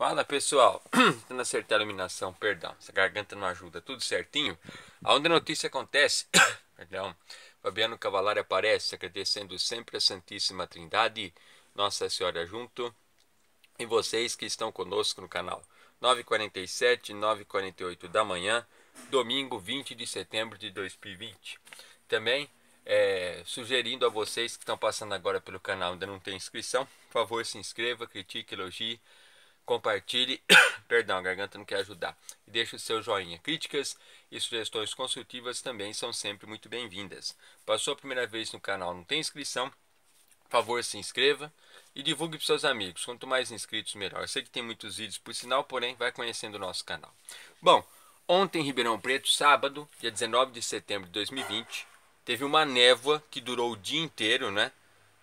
Fala pessoal, tentando acertar a iluminação, perdão, essa garganta não ajuda, tudo certinho. Aonde a notícia acontece, perdão, Fabiano Cavalari aparece, agradecendo sempre a Santíssima Trindade, Nossa Senhora junto, e vocês que estão conosco no canal. 9h47, 9h48 da manhã, domingo 20 de setembro de 2020. Também é, sugerindo a vocês que estão passando agora pelo canal ainda não tem inscrição, por favor se inscreva, critique, elogie Compartilhe, perdão, a garganta não quer ajudar. E deixe o seu joinha. Críticas e sugestões construtivas também são sempre muito bem-vindas. Passou a primeira vez no canal, não tem inscrição? Por favor, se inscreva e divulgue para seus amigos. Quanto mais inscritos, melhor. Eu sei que tem muitos vídeos por sinal, porém, vai conhecendo o nosso canal. Bom, ontem em Ribeirão Preto, sábado, dia 19 de setembro de 2020, teve uma névoa que durou o dia inteiro, né?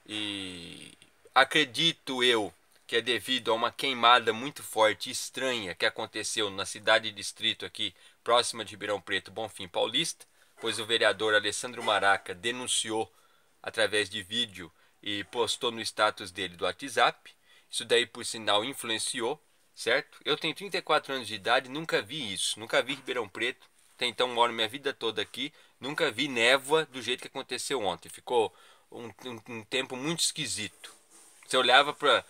E acredito eu que é devido a uma queimada muito forte e estranha que aconteceu na cidade e distrito aqui, próxima de Ribeirão Preto, Bonfim Paulista, pois o vereador Alessandro Maraca denunciou através de vídeo e postou no status dele do WhatsApp. Isso daí, por sinal, influenciou, certo? Eu tenho 34 anos de idade, nunca vi isso, nunca vi Ribeirão Preto. Até então moro minha vida toda aqui, nunca vi névoa do jeito que aconteceu ontem. Ficou um, um, um tempo muito esquisito. Você olhava para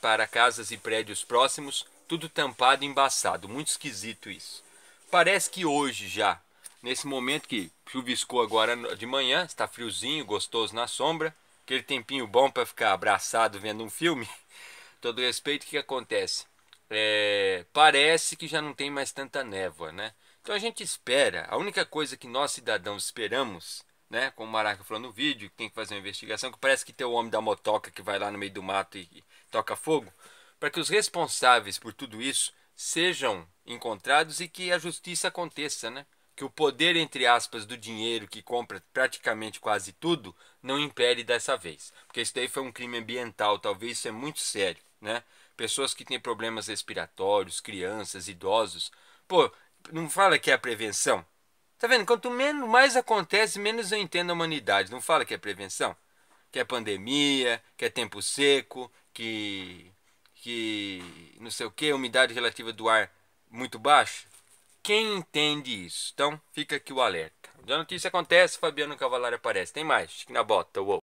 para, casas e prédios próximos, tudo tampado e embaçado. Muito esquisito isso. Parece que hoje já, nesse momento que chuviscou agora de manhã, está friozinho, gostoso na sombra, aquele tempinho bom para ficar abraçado vendo um filme. Todo respeito, o que acontece? É, parece que já não tem mais tanta névoa, né? Então a gente espera, a única coisa que nós cidadãos esperamos né? Como o Maraca falou no vídeo, que tem que fazer uma investigação, que parece que tem o homem da motoca que vai lá no meio do mato e, e toca fogo, para que os responsáveis por tudo isso sejam encontrados e que a justiça aconteça, né? Que o poder, entre aspas, do dinheiro que compra praticamente quase tudo não impere dessa vez. Porque isso daí foi um crime ambiental, talvez isso é muito sério, né? Pessoas que têm problemas respiratórios, crianças, idosos. Pô, não fala que é a prevenção. Tá vendo? Quanto menos mais acontece, menos eu entendo a humanidade. Não fala que é prevenção, que é pandemia, que é tempo seco, que que não sei o que, umidade relativa do ar muito baixa. Quem entende isso? Então, fica aqui o alerta. Já notícia acontece, Fabiano Cavalari aparece. Tem mais, Chique na bota, uou.